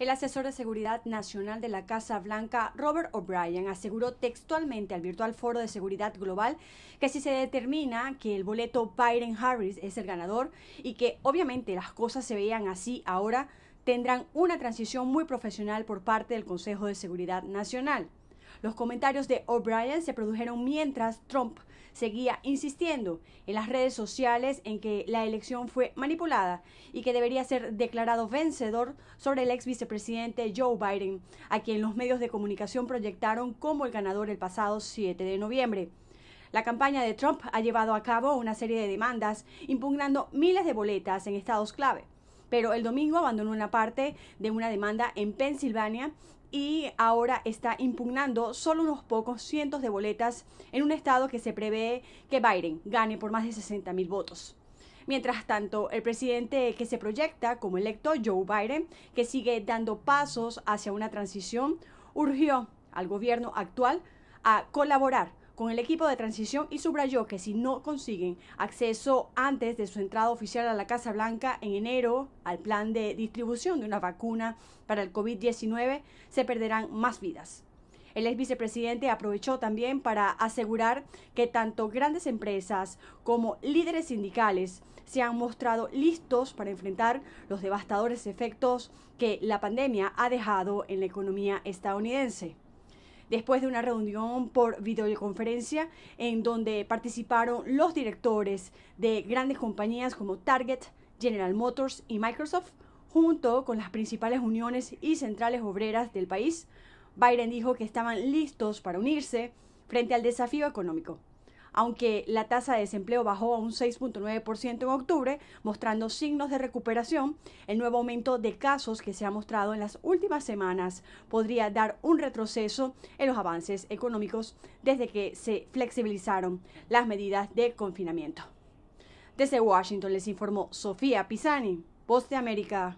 El asesor de seguridad nacional de la Casa Blanca, Robert O'Brien, aseguró textualmente al Virtual Foro de Seguridad Global que si se determina que el boleto Biden-Harris es el ganador y que obviamente las cosas se vean así ahora, tendrán una transición muy profesional por parte del Consejo de Seguridad Nacional. Los comentarios de O'Brien se produjeron mientras Trump seguía insistiendo en las redes sociales en que la elección fue manipulada y que debería ser declarado vencedor sobre el ex vicepresidente Joe Biden, a quien los medios de comunicación proyectaron como el ganador el pasado 7 de noviembre. La campaña de Trump ha llevado a cabo una serie de demandas, impugnando miles de boletas en estados clave. Pero el domingo abandonó una parte de una demanda en Pensilvania y ahora está impugnando solo unos pocos cientos de boletas en un estado que se prevé que Biden gane por más de 60 mil votos. Mientras tanto, el presidente que se proyecta como electo, Joe Biden, que sigue dando pasos hacia una transición, urgió al gobierno actual a colaborar con el equipo de transición y subrayó que si no consiguen acceso antes de su entrada oficial a la Casa Blanca en enero al plan de distribución de una vacuna para el COVID-19, se perderán más vidas. El ex vicepresidente aprovechó también para asegurar que tanto grandes empresas como líderes sindicales se han mostrado listos para enfrentar los devastadores efectos que la pandemia ha dejado en la economía estadounidense después de una reunión por videoconferencia en donde participaron los directores de grandes compañías como Target, General Motors y Microsoft, junto con las principales uniones y centrales obreras del país. Biden dijo que estaban listos para unirse frente al desafío económico aunque la tasa de desempleo bajó a un 6.9% en octubre, mostrando signos de recuperación, el nuevo aumento de casos que se ha mostrado en las últimas semanas podría dar un retroceso en los avances económicos desde que se flexibilizaron las medidas de confinamiento. Desde Washington les informó Sofía Pisani, Voz de América.